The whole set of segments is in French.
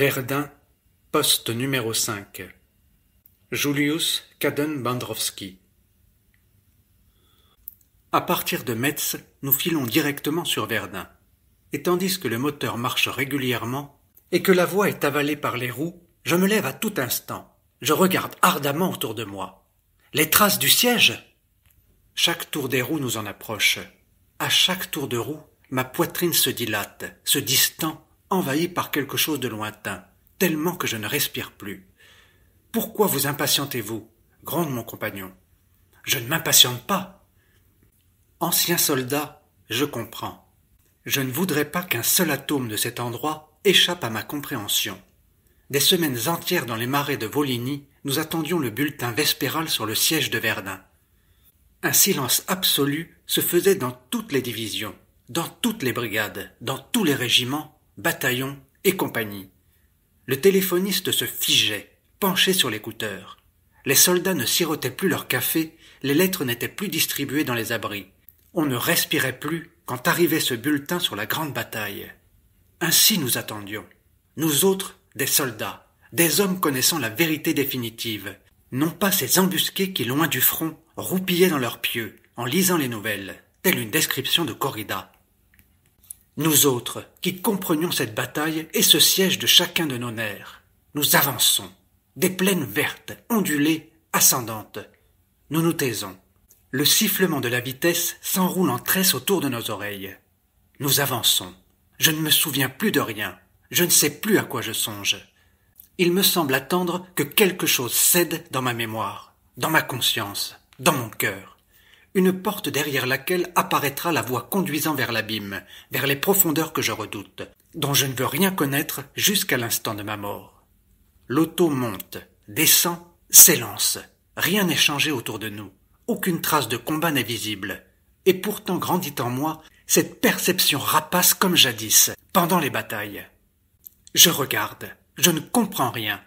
Verdun, poste numéro 5. Julius Kaden-Bandrowski. À partir de Metz, nous filons directement sur Verdun. Et tandis que le moteur marche régulièrement et que la voie est avalée par les roues, je me lève à tout instant. Je regarde ardemment autour de moi. Les traces du siège Chaque tour des roues nous en approche. À chaque tour de roue, ma poitrine se dilate, se distend envahi par quelque chose de lointain, tellement que je ne respire plus. Pourquoi vous impatientez-vous gronde mon compagnon. Je ne m'impatiente pas. Ancien soldat, je comprends. Je ne voudrais pas qu'un seul atome de cet endroit échappe à ma compréhension. Des semaines entières dans les marais de Voligny, nous attendions le bulletin vespéral sur le siège de Verdun. Un silence absolu se faisait dans toutes les divisions, dans toutes les brigades, dans tous les régiments, bataillon et compagnie. Le téléphoniste se figeait, penché sur l'écouteur. Les soldats ne sirotaient plus leur café, les lettres n'étaient plus distribuées dans les abris. On ne respirait plus quand arrivait ce bulletin sur la grande bataille. Ainsi nous attendions. Nous autres, des soldats, des hommes connaissant la vérité définitive, non pas ces embusqués qui, loin du front, roupillaient dans leurs pieux, en lisant les nouvelles, telle une description de corrida. Nous autres, qui comprenions cette bataille et ce siège de chacun de nos nerfs, nous avançons, des plaines vertes, ondulées, ascendantes. Nous nous taisons. Le sifflement de la vitesse s'enroule en tresse autour de nos oreilles. Nous avançons. Je ne me souviens plus de rien. Je ne sais plus à quoi je songe. Il me semble attendre que quelque chose cède dans ma mémoire, dans ma conscience, dans mon cœur une porte derrière laquelle apparaîtra la voie conduisant vers l'abîme, vers les profondeurs que je redoute, dont je ne veux rien connaître jusqu'à l'instant de ma mort. L'auto monte, descend, s'élance. Rien n'est changé autour de nous. Aucune trace de combat n'est visible. Et pourtant grandit en moi cette perception rapace comme jadis, pendant les batailles. Je regarde. Je ne comprends rien.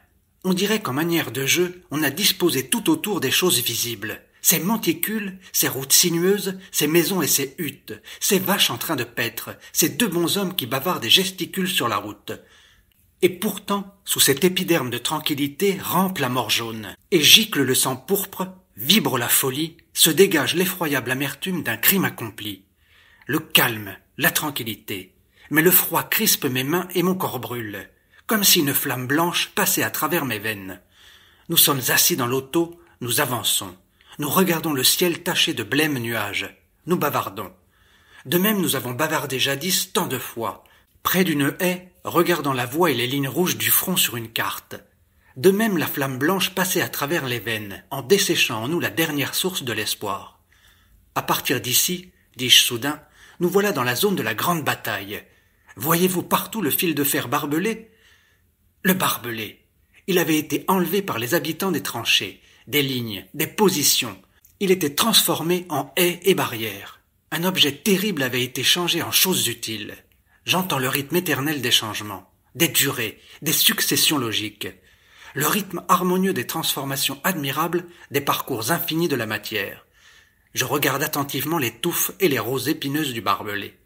On dirait qu'en manière de jeu, on a disposé tout autour des choses visibles, ces monticules, ces routes sinueuses, ces maisons et ces huttes, ces vaches en train de paître, ces deux bons hommes qui bavardent et gesticulent sur la route. Et pourtant, sous cet épiderme de tranquillité, rampe la mort jaune, et gicle le sang pourpre, vibre la folie, se dégage l'effroyable amertume d'un crime accompli. Le calme, la tranquillité. Mais le froid crispe mes mains et mon corps brûle, comme si une flamme blanche passait à travers mes veines. Nous sommes assis dans l'auto, nous avançons. Nous regardons le ciel taché de blêmes nuages. Nous bavardons. De même, nous avons bavardé jadis tant de fois, près d'une haie, regardant la voie et les lignes rouges du front sur une carte. De même, la flamme blanche passait à travers les veines, en desséchant en nous la dernière source de l'espoir. À partir d'ici, dis-je soudain, nous voilà dans la zone de la grande bataille. Voyez-vous partout le fil de fer barbelé Le barbelé. Il avait été enlevé par les habitants des tranchées, des lignes, des positions. Il était transformé en haies et barrières. Un objet terrible avait été changé en choses utiles. J'entends le rythme éternel des changements, des durées, des successions logiques, le rythme harmonieux des transformations admirables des parcours infinis de la matière. Je regarde attentivement les touffes et les roses épineuses du barbelé.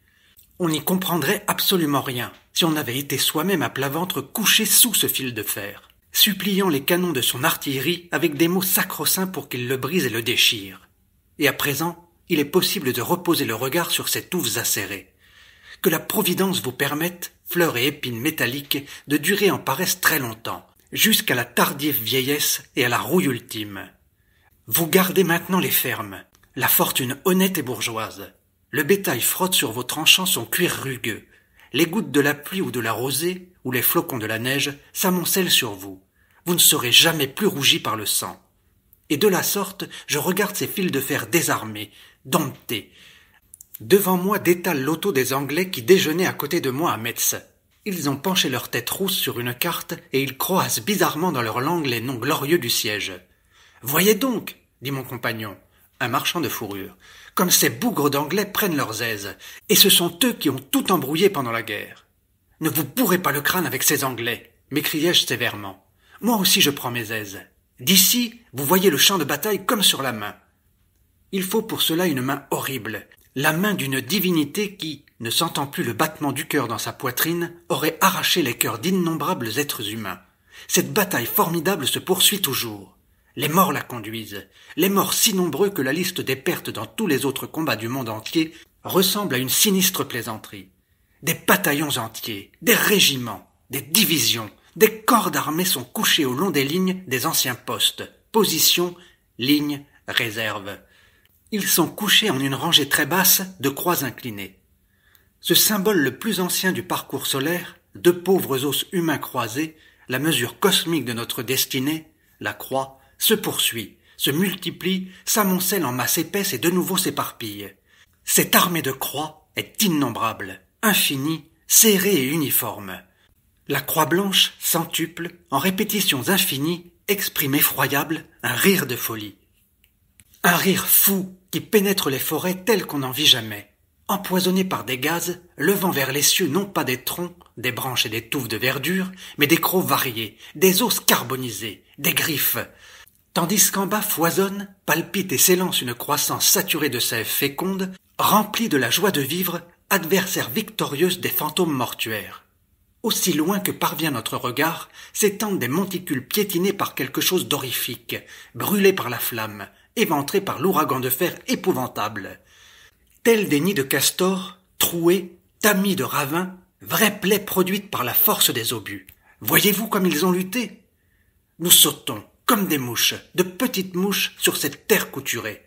On n'y comprendrait absolument rien si on avait été soi-même à plat ventre couché sous ce fil de fer suppliant les canons de son artillerie avec des mots sacro-saints pour qu'ils le brisent et le déchirent. Et à présent, il est possible de reposer le regard sur ces touffes acérées. Que la Providence vous permette, fleurs et épines métalliques, de durer en paresse très longtemps, jusqu'à la tardive vieillesse et à la rouille ultime. Vous gardez maintenant les fermes, la fortune honnête et bourgeoise. Le bétail frotte sur vos tranchants son cuir rugueux. Les gouttes de la pluie ou de la rosée, ou les flocons de la neige, s'amoncellent sur vous vous ne serez jamais plus rougi par le sang. Et de la sorte, je regarde ces fils de fer désarmés, domptés. Devant moi détale l'auto des Anglais qui déjeunaient à côté de moi à Metz. Ils ont penché leur tête rousse sur une carte et ils croisent bizarrement dans leur langue les noms glorieux du siège. Voyez donc, dit mon compagnon, un marchand de fourrures, comme ces bougres d'anglais prennent leurs aises, et ce sont eux qui ont tout embrouillé pendant la guerre. Ne vous bourrez pas le crâne avec ces anglais, m'écriai-je sévèrement. Moi aussi je prends mes aises. D'ici, vous voyez le champ de bataille comme sur la main. Il faut pour cela une main horrible, la main d'une divinité qui, ne sentant plus le battement du cœur dans sa poitrine, aurait arraché les cœurs d'innombrables êtres humains. Cette bataille formidable se poursuit toujours. Les morts la conduisent, les morts si nombreux que la liste des pertes dans tous les autres combats du monde entier ressemble à une sinistre plaisanterie. Des bataillons entiers, des régiments, des divisions, des corps d'armée sont couchés au long des lignes des anciens postes, positions, lignes, réserves. Ils sont couchés en une rangée très basse de croix inclinées. Ce symbole le plus ancien du parcours solaire, deux pauvres os humains croisés, la mesure cosmique de notre destinée, la croix, se poursuit, se multiplie, s'amoncelle en masse épaisse et de nouveau s'éparpille. Cette armée de croix est innombrable, infinie, serrée et uniforme. La croix blanche, centuple, en répétitions infinies, exprime effroyable un rire de folie. Un rire fou qui pénètre les forêts telles qu'on n'en vit jamais, empoisonné par des gaz, levant vers les cieux non pas des troncs, des branches et des touffes de verdure, mais des crocs variés, des os carbonisés, des griffes, tandis qu'en bas foisonne, palpite et s'élance une croissance saturée de sève féconde, remplie de la joie de vivre, adversaire victorieuse des fantômes mortuaires. Aussi loin que parvient notre regard, s'étendent des monticules piétinés par quelque chose d'horrifique, brûlés par la flamme, éventrés par l'ouragan de fer épouvantable. Tels des nids de castors, troués, tamis de ravins, vraies plaies produites par la force des obus. Voyez-vous comme ils ont lutté Nous sautons, comme des mouches, de petites mouches, sur cette terre couturée.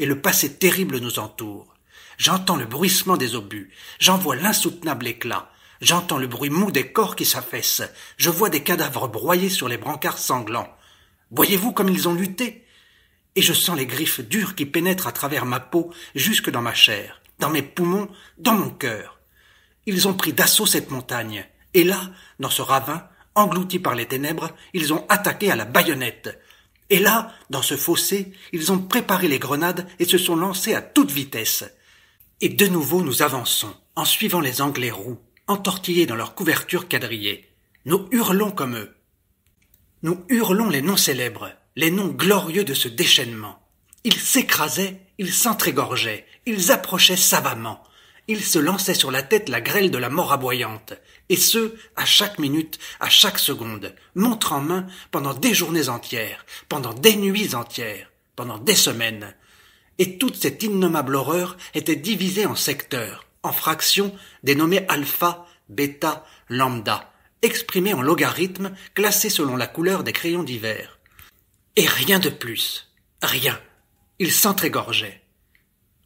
Et le passé terrible nous entoure. J'entends le bruissement des obus, j'en vois l'insoutenable éclat, J'entends le bruit mou des corps qui s'affaissent. Je vois des cadavres broyés sur les brancards sanglants. Voyez-vous comme ils ont lutté Et je sens les griffes dures qui pénètrent à travers ma peau, jusque dans ma chair, dans mes poumons, dans mon cœur. Ils ont pris d'assaut cette montagne. Et là, dans ce ravin, englouti par les ténèbres, ils ont attaqué à la baïonnette. Et là, dans ce fossé, ils ont préparé les grenades et se sont lancés à toute vitesse. Et de nouveau nous avançons, en suivant les Anglais roux, entortillés dans leurs couvertures quadrillées. Nous hurlons comme eux. Nous hurlons les noms célèbres, les noms glorieux de ce déchaînement. Ils s'écrasaient, ils s'entrégorgeaient, ils approchaient savamment, ils se lançaient sur la tête la grêle de la mort aboyante, et ce, à chaque minute, à chaque seconde, montre en main, pendant des journées entières, pendant des nuits entières, pendant des semaines. Et toute cette innommable horreur était divisée en secteurs, en fractions dénommées alpha, bêta, lambda, exprimées en logarithmes classés selon la couleur des crayons d'hiver. Et rien de plus. Rien. Il s'entrégorgeait.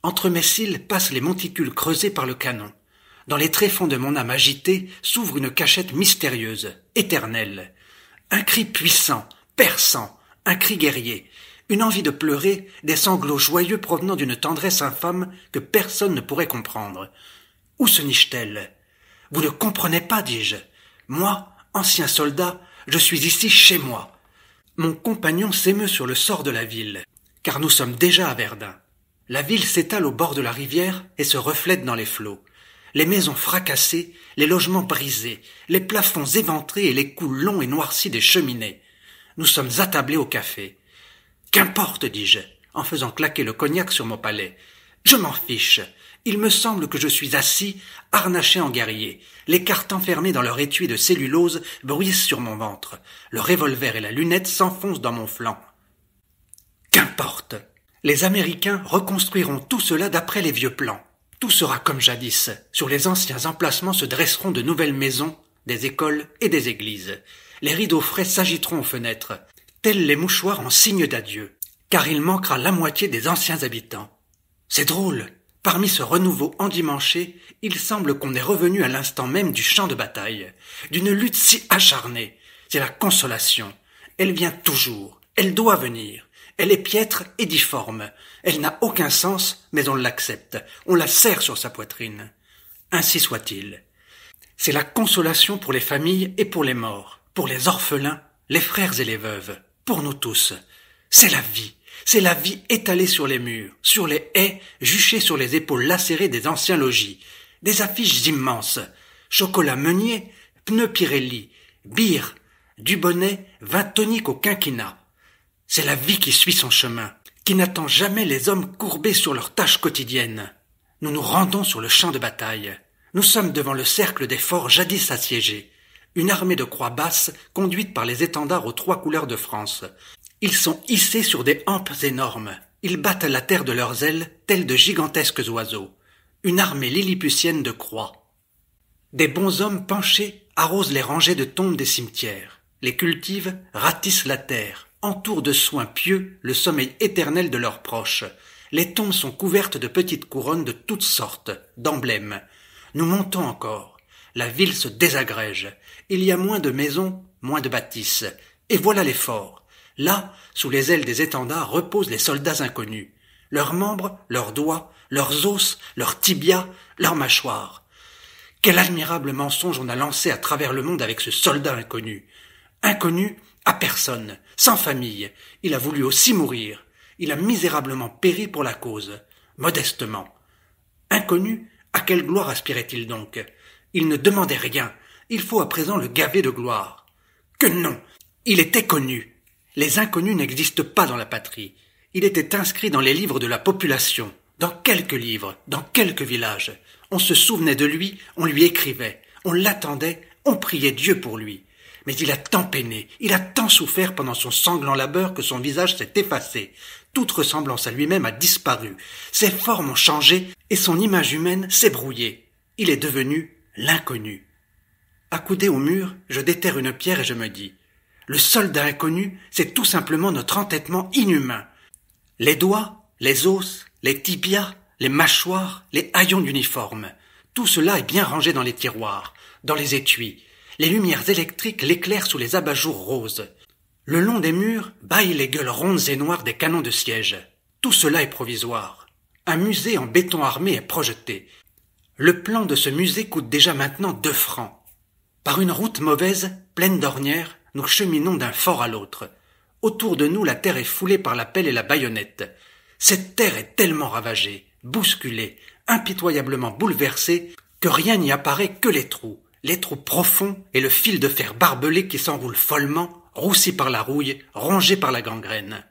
Entre mes cils passent les monticules creusés par le canon. Dans les tréfonds de mon âme agitée s'ouvre une cachette mystérieuse, éternelle. Un cri puissant, perçant, un cri guerrier, une envie de pleurer, des sanglots joyeux provenant d'une tendresse infâme que personne ne pourrait comprendre. Où se niche-t-elle Vous ne comprenez pas, dis-je. Moi, ancien soldat, je suis ici chez moi. Mon compagnon s'émeut sur le sort de la ville, car nous sommes déjà à Verdun. La ville s'étale au bord de la rivière et se reflète dans les flots. Les maisons fracassées, les logements brisés, les plafonds éventrés et les coups longs et noircis des cheminées. Nous sommes attablés au café. Qu'importe, dis-je, en faisant claquer le cognac sur mon palais. Je m'en fiche. Il me semble que je suis assis, harnaché en guerrier. Les cartes enfermées dans leur étui de cellulose bruissent sur mon ventre. Le revolver et la lunette s'enfoncent dans mon flanc. Qu'importe. Les Américains reconstruiront tout cela d'après les vieux plans. Tout sera comme jadis. Sur les anciens emplacements se dresseront de nouvelles maisons, des écoles et des églises. Les rideaux frais s'agiteront aux fenêtres les mouchoirs en signe d'adieu, car il manquera la moitié des anciens habitants. C'est drôle. Parmi ce renouveau endimanché, il semble qu'on est revenu à l'instant même du champ de bataille, d'une lutte si acharnée. C'est la consolation. Elle vient toujours, elle doit venir. Elle est piètre et difforme. Elle n'a aucun sens, mais on l'accepte, on la serre sur sa poitrine. Ainsi soit-il. C'est la consolation pour les familles et pour les morts, pour les orphelins, les frères et les veuves pour nous tous. C'est la vie. C'est la vie étalée sur les murs, sur les haies, juchée sur les épaules lacérées des anciens logis. Des affiches immenses. Chocolat Meunier, pneus Pirelli, du bonnet, vin tonique au quinquina. C'est la vie qui suit son chemin, qui n'attend jamais les hommes courbés sur leurs tâches quotidiennes. Nous nous rendons sur le champ de bataille. Nous sommes devant le cercle des forts jadis assiégés une armée de croix basses conduite par les étendards aux trois couleurs de France. Ils sont hissés sur des hampes énormes. Ils battent la terre de leurs ailes, telles de gigantesques oiseaux. Une armée lilliputienne de croix. Des bons hommes penchés arrosent les rangées de tombes des cimetières, les cultivent, ratissent la terre, entourent de soins pieux le sommeil éternel de leurs proches. Les tombes sont couvertes de petites couronnes de toutes sortes, d'emblèmes. Nous montons encore la ville se désagrège. Il y a moins de maisons, moins de bâtisses. Et voilà l'effort. Là, sous les ailes des étendards reposent les soldats inconnus. Leurs membres, leurs doigts, leurs os, leurs tibias, leurs mâchoires. Quel admirable mensonge on a lancé à travers le monde avec ce soldat inconnu. Inconnu à personne, sans famille. Il a voulu aussi mourir. Il a misérablement péri pour la cause. Modestement. Inconnu, à quelle gloire aspirait-il donc il ne demandait rien. Il faut à présent le gaver de gloire. Que non. Il était connu. Les inconnus n'existent pas dans la patrie. Il était inscrit dans les livres de la population, dans quelques livres, dans quelques villages. On se souvenait de lui, on lui écrivait, on l'attendait, on priait Dieu pour lui. Mais il a tant peiné, il a tant souffert pendant son sanglant labeur que son visage s'est effacé. Toute ressemblance à lui-même a disparu. Ses formes ont changé et son image humaine s'est brouillée. Il est devenu l'inconnu. Accoudé au mur, je déterre une pierre et je me dis Le soldat inconnu, c'est tout simplement notre entêtement inhumain. Les doigts, les os, les tibias, les mâchoires, les haillons d'uniforme. Tout cela est bien rangé dans les tiroirs, dans les étuis. Les lumières électriques l'éclairent sous les abat-jours roses. Le long des murs baillent les gueules rondes et noires des canons de siège. Tout cela est provisoire. Un musée en béton armé est projeté le plan de ce musée coûte déjà maintenant deux francs. Par une route mauvaise, pleine d'ornières, nous cheminons d'un fort à l'autre. Autour de nous la terre est foulée par la pelle et la baïonnette. Cette terre est tellement ravagée, bousculée, impitoyablement bouleversée, que rien n'y apparaît que les trous, les trous profonds et le fil de fer barbelé qui s'enroule follement, roussi par la rouille, rongé par la gangrène.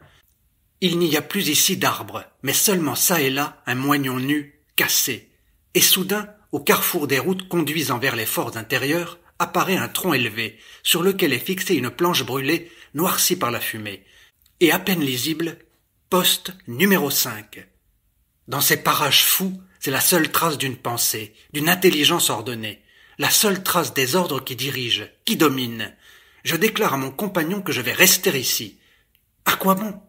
Il n'y a plus ici d'arbres, mais seulement ça et là un moignon nu, cassé, et soudain, au carrefour des routes conduisant vers les forts intérieurs, apparaît un tronc élevé, sur lequel est fixée une planche brûlée, noircie par la fumée, et à peine lisible, poste numéro 5. Dans ces parages fous, c'est la seule trace d'une pensée, d'une intelligence ordonnée, la seule trace des ordres qui dirigent, qui dominent. Je déclare à mon compagnon que je vais rester ici. À quoi bon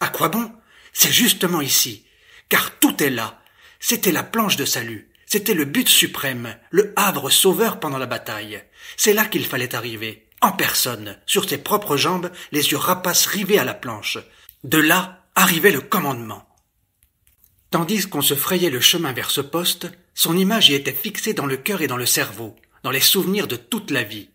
À quoi bon C'est justement ici, car tout est là, c'était la planche de salut. C'était le but suprême, le havre sauveur pendant la bataille. C'est là qu'il fallait arriver, en personne, sur ses propres jambes, les yeux rapaces rivés à la planche. De là arrivait le commandement. Tandis qu'on se frayait le chemin vers ce poste, son image y était fixée dans le cœur et dans le cerveau, dans les souvenirs de toute la vie.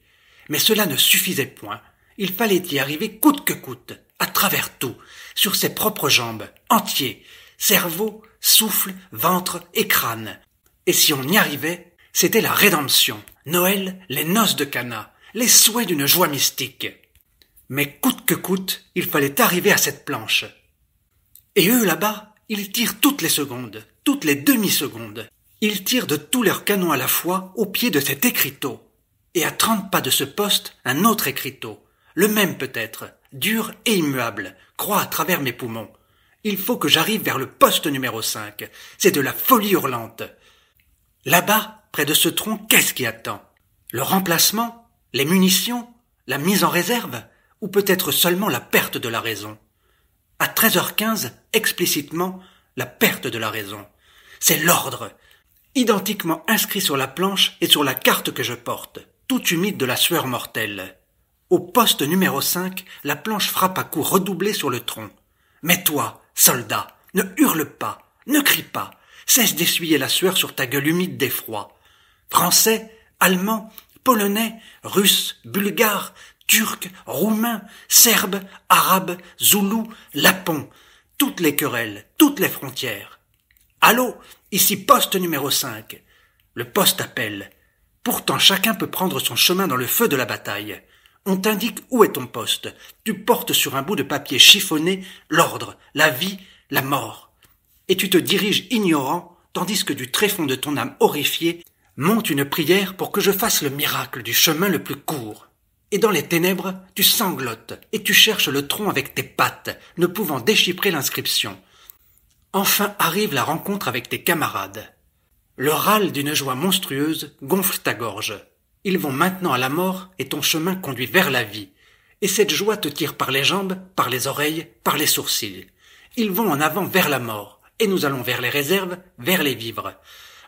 Mais cela ne suffisait point. Il fallait y arriver coûte que coûte, à travers tout, sur ses propres jambes, entiers, cerveau, souffle, ventre et crâne. Et si on y arrivait, c'était la rédemption, Noël, les noces de Cana, les souhaits d'une joie mystique. Mais coûte que coûte, il fallait arriver à cette planche. Et eux là-bas, ils tirent toutes les secondes, toutes les demi-secondes. Ils tirent de tous leurs canons à la fois au pied de cet écriteau. Et à trente pas de ce poste, un autre écriteau, le même peut-être, dur et immuable, croit à travers mes poumons. Il faut que j'arrive vers le poste numéro 5. C'est de la folie hurlante. Là-bas, près de ce tronc, qu'est-ce qui attend Le remplacement Les munitions La mise en réserve Ou peut-être seulement la perte de la raison À 13h15, explicitement, la perte de la raison. C'est l'ordre, identiquement inscrit sur la planche et sur la carte que je porte, tout humide de la sueur mortelle. Au poste numéro 5, la planche frappe à coups redoublés sur le tronc. Mais toi Soldats, ne hurle pas, ne crie pas, cesse d'essuyer la sueur sur ta gueule humide d'effroi. Français, Allemands, Polonais, Russes, Bulgares, Turcs, Roumains, Serbes, Arabes, Zoulous, Lapons, toutes les querelles, toutes les frontières. Allô, ici poste numéro 5. Le poste appelle. Pourtant chacun peut prendre son chemin dans le feu de la bataille. On t'indique où est ton poste. Tu portes sur un bout de papier chiffonné l'ordre, la vie, la mort. Et tu te diriges ignorant, tandis que du tréfonds de ton âme horrifiée monte une prière pour que je fasse le miracle du chemin le plus court. Et dans les ténèbres, tu sanglotes et tu cherches le tronc avec tes pattes, ne pouvant déchiffrer l'inscription. Enfin arrive la rencontre avec tes camarades. Le râle d'une joie monstrueuse gonfle ta gorge. Ils vont maintenant à la mort et ton chemin conduit vers la vie. Et cette joie te tire par les jambes, par les oreilles, par les sourcils. Ils vont en avant vers la mort, et nous allons vers les réserves, vers les vivres.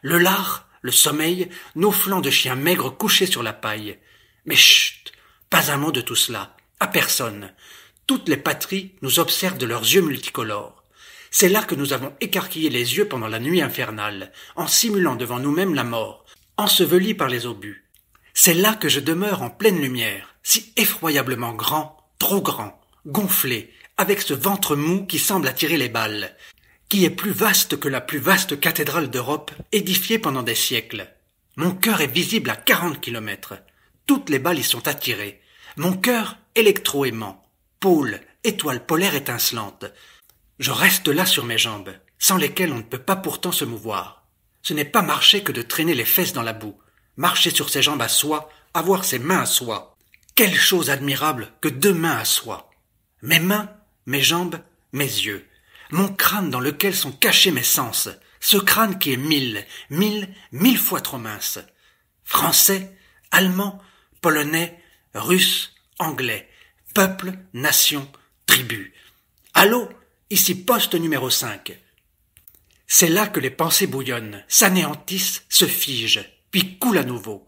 Le lard, le sommeil, nos flancs de chiens maigres couchés sur la paille. Mais chut, pas un mot de tout cela, à personne. Toutes les patries nous observent de leurs yeux multicolores. C'est là que nous avons écarquillé les yeux pendant la nuit infernale, en simulant devant nous-mêmes la mort, ensevelis par les obus. C'est là que je demeure en pleine lumière, si effroyablement grand, trop grand, gonflé, avec ce ventre mou qui semble attirer les balles, qui est plus vaste que la plus vaste cathédrale d'Europe, édifiée pendant des siècles. Mon cœur est visible à quarante kilomètres. Toutes les balles y sont attirées. Mon cœur électro-aimant, pôle, étoile polaire étincelante. Je reste là sur mes jambes, sans lesquelles on ne peut pas pourtant se mouvoir. Ce n'est pas marcher que de traîner les fesses dans la boue, marcher sur ses jambes à soi, avoir ses mains à soi. Quelle chose admirable que deux mains à soi. Mes mains, mes jambes, mes yeux, mon crâne dans lequel sont cachés mes sens, ce crâne qui est mille, mille, mille fois trop mince. Français, allemand, polonais, russe, anglais, peuple, nation, tribu. Allô, ici poste numéro 5. C'est là que les pensées bouillonnent, s'anéantissent, se figent puis coule à nouveau.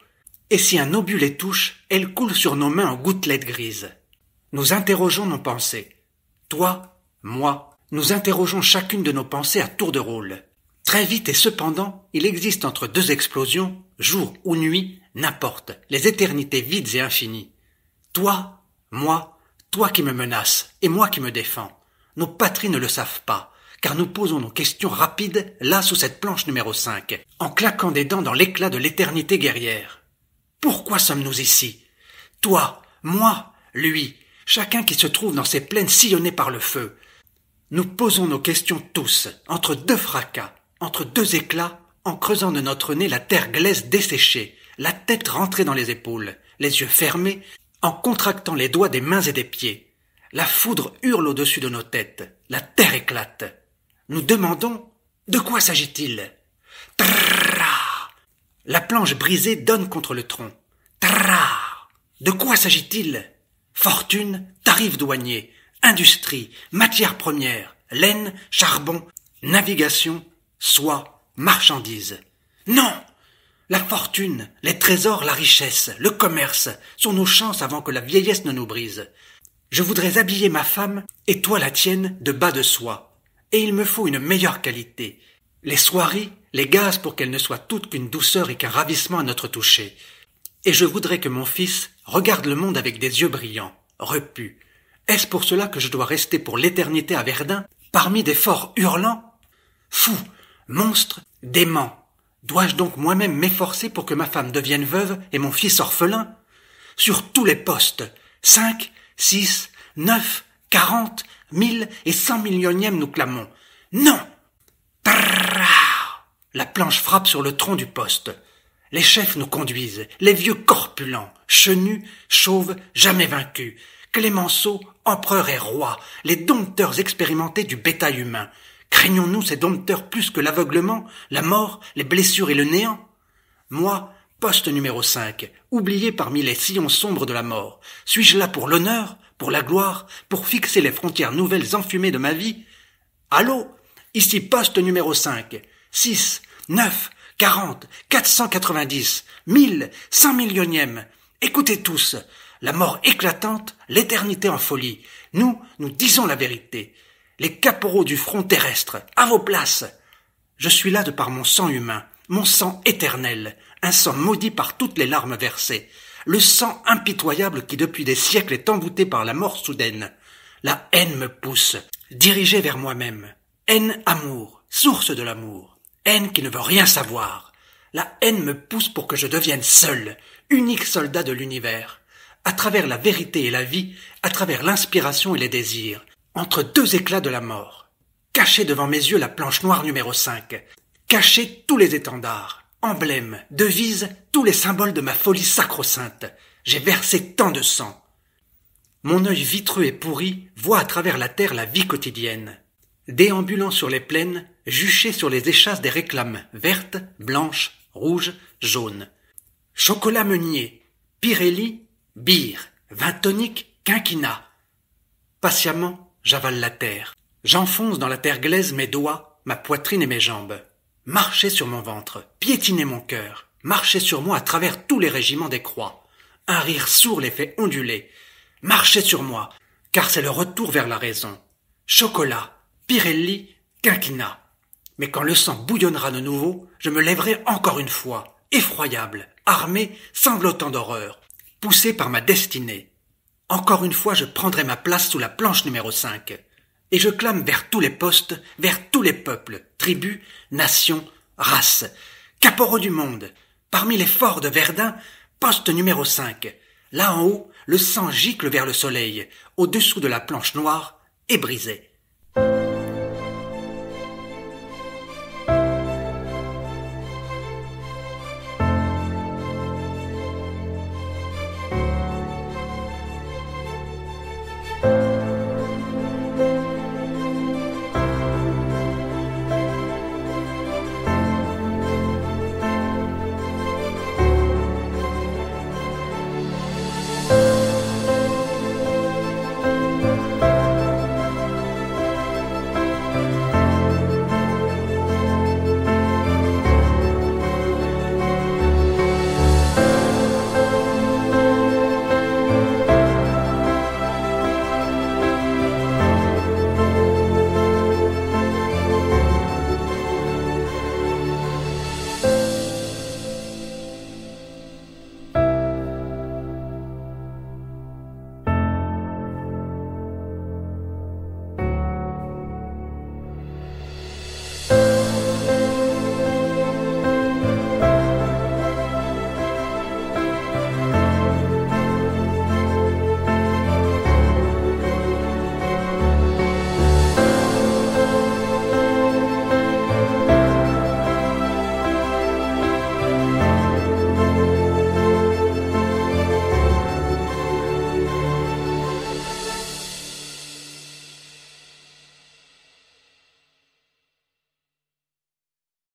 Et si un obus les touche, elles coulent sur nos mains en gouttelettes grises. Nous interrogeons nos pensées. Toi, moi, nous interrogeons chacune de nos pensées à tour de rôle. Très vite et cependant, il existe entre deux explosions, jour ou nuit, n'importe, les éternités vides et infinies. Toi, moi, toi qui me menaces, et moi qui me défends. Nos patries ne le savent pas car nous posons nos questions rapides là sous cette planche numéro 5, en claquant des dents dans l'éclat de l'éternité guerrière. Pourquoi sommes-nous ici Toi, moi, lui, chacun qui se trouve dans ces plaines sillonnées par le feu. Nous posons nos questions tous, entre deux fracas, entre deux éclats, en creusant de notre nez la terre glaise desséchée, la tête rentrée dans les épaules, les yeux fermés, en contractant les doigts des mains et des pieds. La foudre hurle au-dessus de nos têtes, la terre éclate nous demandons de quoi s'agit-il La planche brisée donne contre le tronc. Tra De quoi s'agit-il Fortune, tarifs douaniers, industrie, matières premières, laine, charbon, navigation, soie, marchandises. Non La fortune, les trésors, la richesse, le commerce sont nos chances avant que la vieillesse ne nous brise. Je voudrais habiller ma femme et toi la tienne de bas de soie, et il me faut une meilleure qualité. Les soieries, les gaz pour qu'elles ne soient toutes qu'une douceur et qu'un ravissement à notre toucher. Et je voudrais que mon fils regarde le monde avec des yeux brillants, repus. Est-ce pour cela que je dois rester pour l'éternité à Verdun, parmi des forts hurlants Fou, monstre, dément. Dois-je donc moi-même m'efforcer pour que ma femme devienne veuve et mon fils orphelin Sur tous les postes, cinq, six, neuf, quarante, mille et cent millionième nous clamons. Non! La planche frappe sur le tronc du poste. Les chefs nous conduisent, les vieux corpulents, chenus, chauves, jamais vaincus, Clémenceau, empereur et roi, les dompteurs expérimentés du bétail humain. Craignons-nous ces dompteurs plus que l'aveuglement, la mort, les blessures et le néant Moi, poste numéro 5, oublié parmi les sillons sombres de la mort, suis-je là pour l'honneur pour la gloire, pour fixer les frontières nouvelles enfumées de ma vie. Allô Ici poste numéro 5, 6, 9, 40, 490, 1000, 100 millionième. Écoutez tous, la mort éclatante, l'éternité en folie. Nous, nous disons la vérité. Les caporaux du front terrestre, à vos places. Je suis là de par mon sang humain, mon sang éternel, un sang maudit par toutes les larmes versées le sang impitoyable qui depuis des siècles est embouté par la mort soudaine. La haine me pousse, dirigée vers moi-même. Haine amour, source de l'amour. Haine qui ne veut rien savoir. La haine me pousse pour que je devienne seul, unique soldat de l'univers. À travers la vérité et la vie, à travers l'inspiration et les désirs, entre deux éclats de la mort. Cachez devant mes yeux la planche noire numéro 5. Cachez tous les étendards. Emblème, devise tous les symboles de ma folie sacro-sainte. J'ai versé tant de sang. Mon œil vitreux et pourri voit à travers la terre la vie quotidienne. Déambulant sur les plaines, juché sur les échasses des réclames vertes, blanches, rouges, jaunes. Chocolat meunier, Pirelli, bire, vin tonique, quinquina. Patiemment, j'avale la terre. J'enfonce dans la terre glaise mes doigts, ma poitrine et mes jambes. Marchez sur mon ventre, piétinez mon cœur, marchez sur moi à travers tous les régiments des croix. Un rire sourd les fait onduler. Marchez sur moi, car c'est le retour vers la raison. Chocolat, Pirelli, quinquina. Mais quand le sang bouillonnera de nouveau, je me lèverai encore une fois, effroyable, armé, sanglotant d'horreur, poussé par ma destinée. Encore une fois, je prendrai ma place sous la planche numéro 5 et je clame vers tous les postes, vers tous les peuples, tribus, nations, races, caporaux du monde, parmi les forts de Verdun, poste numéro 5. Là en haut, le sang gicle vers le soleil, au-dessous de la planche noire, et brisée.